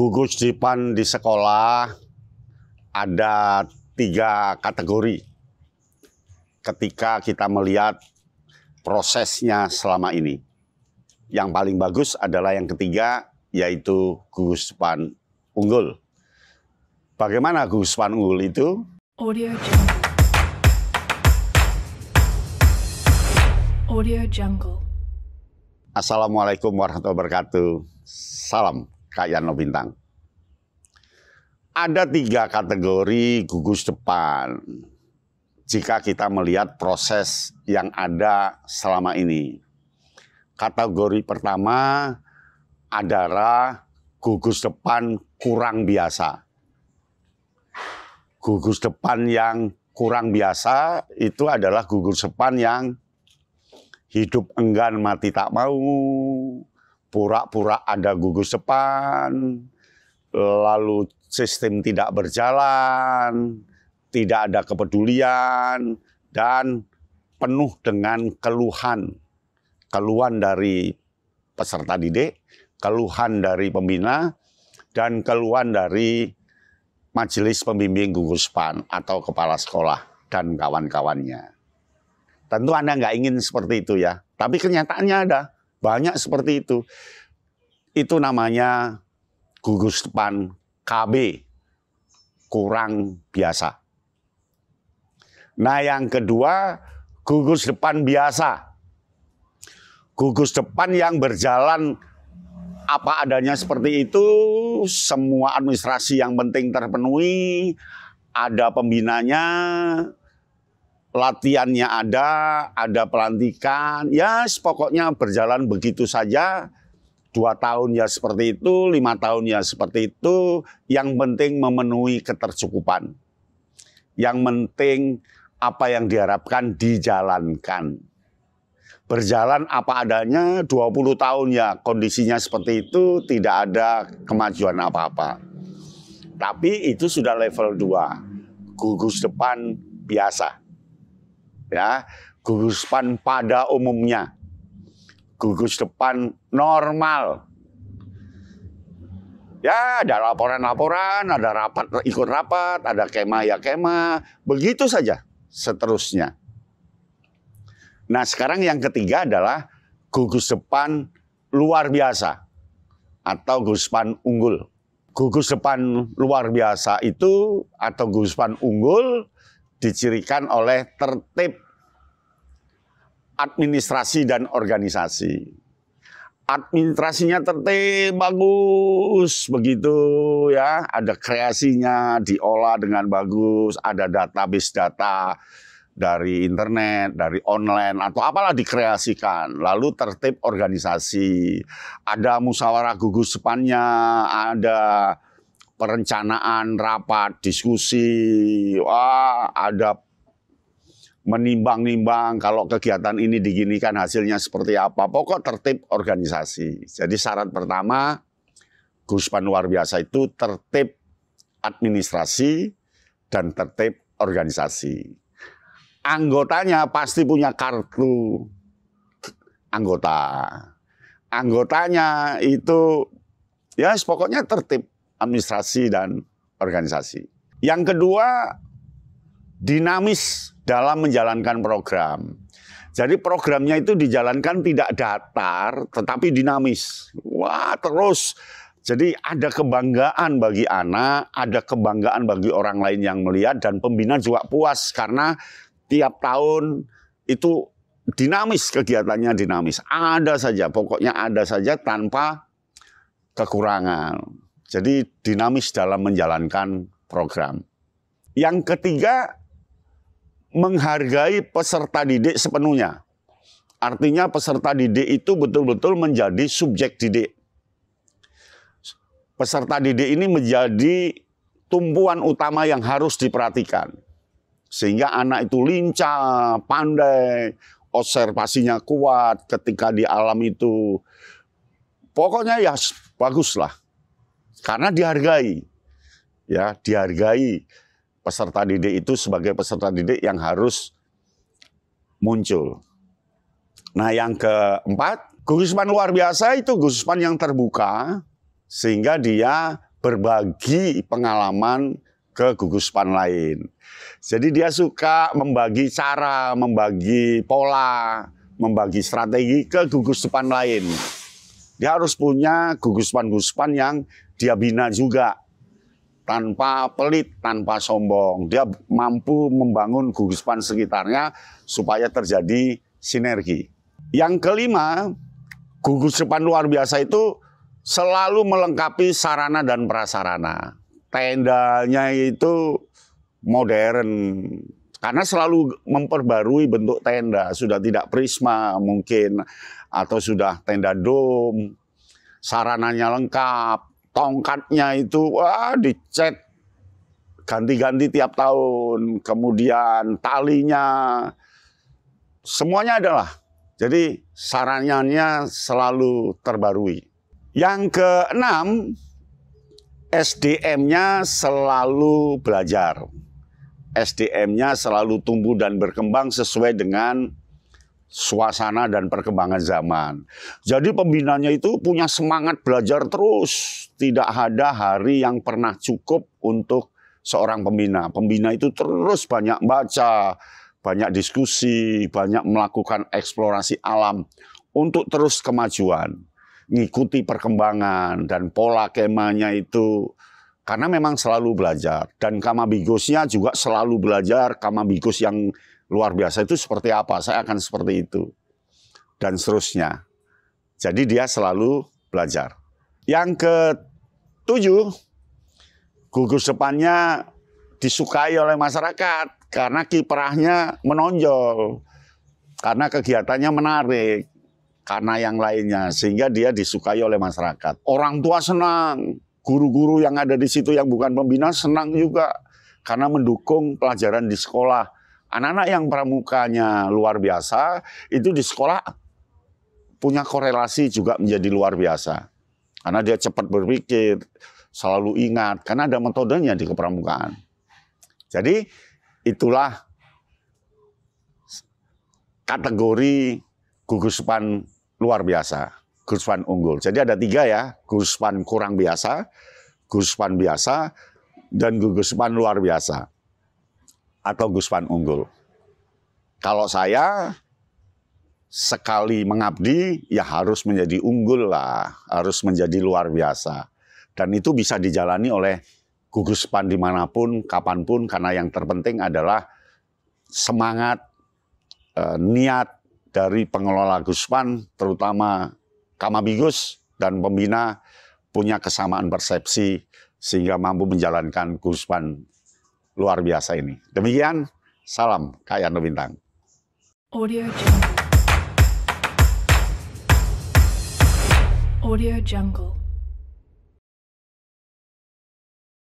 gugus dipan di sekolah ada tiga kategori ketika kita melihat prosesnya selama ini. Yang paling bagus adalah yang ketiga yaitu gugus depan unggul. Bagaimana gugus depan unggul itu? Audio Jungle. Audio Jungle. Assalamualaikum warahmatullahi wabarakatuh. Salam. Kak Yano Bintang. Ada tiga kategori gugus depan jika kita melihat proses yang ada selama ini. Kategori pertama adalah gugus depan kurang biasa. Gugus depan yang kurang biasa itu adalah gugus depan yang hidup enggan mati tak mau, pura-pura ada gugus depan, lalu sistem tidak berjalan, tidak ada kepedulian, dan penuh dengan keluhan. Keluhan dari peserta didik, keluhan dari pembina, dan keluhan dari majelis pembimbing gugus PAN atau kepala sekolah dan kawan-kawannya. Tentu Anda nggak ingin seperti itu ya, tapi kenyataannya ada banyak seperti itu. Itu namanya gugus depan KB. Kurang biasa. Nah yang kedua gugus depan biasa. Gugus depan yang berjalan apa adanya seperti itu, semua administrasi yang penting terpenuhi, ada pembinanya, latihannya ada, ada pelantikan, ya yes, pokoknya berjalan begitu saja. Dua tahun ya seperti itu, lima tahun ya seperti itu. Yang penting memenuhi ketercukupan. Yang penting apa yang diharapkan dijalankan. Berjalan apa adanya 20 tahun ya kondisinya seperti itu tidak ada kemajuan apa-apa. Tapi itu sudah level 2. Gugus depan biasa ya gugus depan pada umumnya gugus depan normal ya ada laporan-laporan ada rapat ikut rapat ada kemah ya kemah begitu saja seterusnya nah sekarang yang ketiga adalah gugus depan luar biasa atau gugus depan unggul gugus depan luar biasa itu atau gugus depan unggul dicirikan oleh tertib administrasi dan organisasi. Administrasinya tertib bagus begitu ya, ada kreasinya diolah dengan bagus, ada database data dari internet, dari online atau apalah dikreasikan. Lalu tertib organisasi, ada musyawarah gugus sepannya, ada perencanaan rapat, diskusi, wah ada menimbang-nimbang kalau kegiatan ini diginikan hasilnya seperti apa. Pokok tertib organisasi. Jadi syarat pertama Guspan luar biasa itu tertib administrasi dan tertib organisasi. Anggotanya pasti punya kartu anggota. Anggotanya itu ya pokoknya tertib administrasi dan organisasi. Yang kedua, dinamis dalam menjalankan program. Jadi programnya itu dijalankan tidak datar tetapi dinamis. Wah, terus jadi ada kebanggaan bagi anak, ada kebanggaan bagi orang lain yang melihat dan pembina juga puas karena tiap tahun itu dinamis kegiatannya dinamis. Ada saja, pokoknya ada saja tanpa kekurangan. Jadi dinamis dalam menjalankan program. Yang ketiga, menghargai peserta didik sepenuhnya. Artinya peserta didik itu betul-betul menjadi subjek didik. Peserta didik ini menjadi tumpuan utama yang harus diperhatikan. Sehingga anak itu lincah, pandai, observasinya kuat ketika di alam itu. Pokoknya ya baguslah. Karena dihargai. Ya, dihargai peserta didik itu sebagai peserta didik yang harus muncul. Nah, yang keempat, Gusman luar biasa itu Gusman yang terbuka sehingga dia berbagi pengalaman ke gugusan lain. Jadi dia suka membagi cara, membagi pola, membagi strategi ke gugusan lain. Dia harus punya gugusan-gugusan yang dia bina juga. Tanpa pelit, tanpa sombong. Dia mampu membangun gugusan sekitarnya supaya terjadi sinergi. Yang kelima, gugus gugusan luar biasa itu selalu melengkapi sarana dan prasarana. Tendanya itu modern, karena selalu memperbarui bentuk tenda, sudah tidak prisma mungkin atau sudah tenda dom, sarananya lengkap, tongkatnya itu wah dicet ganti-ganti tiap tahun, kemudian talinya semuanya adalah jadi sarannya selalu terbarui. Yang keenam, SDM-nya selalu belajar. SDM-nya selalu tumbuh dan berkembang sesuai dengan suasana dan perkembangan zaman. Jadi pembinanya itu punya semangat belajar terus. Tidak ada hari yang pernah cukup untuk seorang pembina. Pembina itu terus banyak baca, banyak diskusi, banyak melakukan eksplorasi alam untuk terus kemajuan. Ngikuti perkembangan dan pola kemanya itu karena memang selalu belajar dan Kamabigosnya juga selalu belajar Kamabigus yang luar biasa itu seperti apa, saya akan seperti itu. Dan seterusnya. Jadi dia selalu belajar. Yang ketujuh, gugus depannya disukai oleh masyarakat karena kiprahnya menonjol. Karena kegiatannya menarik, karena yang lainnya sehingga dia disukai oleh masyarakat. Orang tua senang, guru-guru yang ada di situ yang bukan pembina senang juga karena mendukung pelajaran di sekolah Anak-anak yang pramukanya luar biasa itu di sekolah punya korelasi juga menjadi luar biasa. Karena dia cepat berpikir, selalu ingat, karena ada metodenya di kepramukaan. Jadi itulah kategori gugusan luar biasa, gugusan unggul. Jadi ada tiga ya, gugusan kurang biasa, gugusan biasa, dan gugusan luar biasa atau Guspan unggul. Kalau saya sekali mengabdi ya harus menjadi unggul lah, harus menjadi luar biasa. Dan itu bisa dijalani oleh Guspan dimanapun, kapanpun, karena yang terpenting adalah semangat, eh, niat dari pengelola Guspan, terutama Kamabigus dan pembina punya kesamaan persepsi sehingga mampu menjalankan Guspan luar biasa ini. Demikian, salam Kak Yano Bintang. Audio Jungle. Audio Jungle.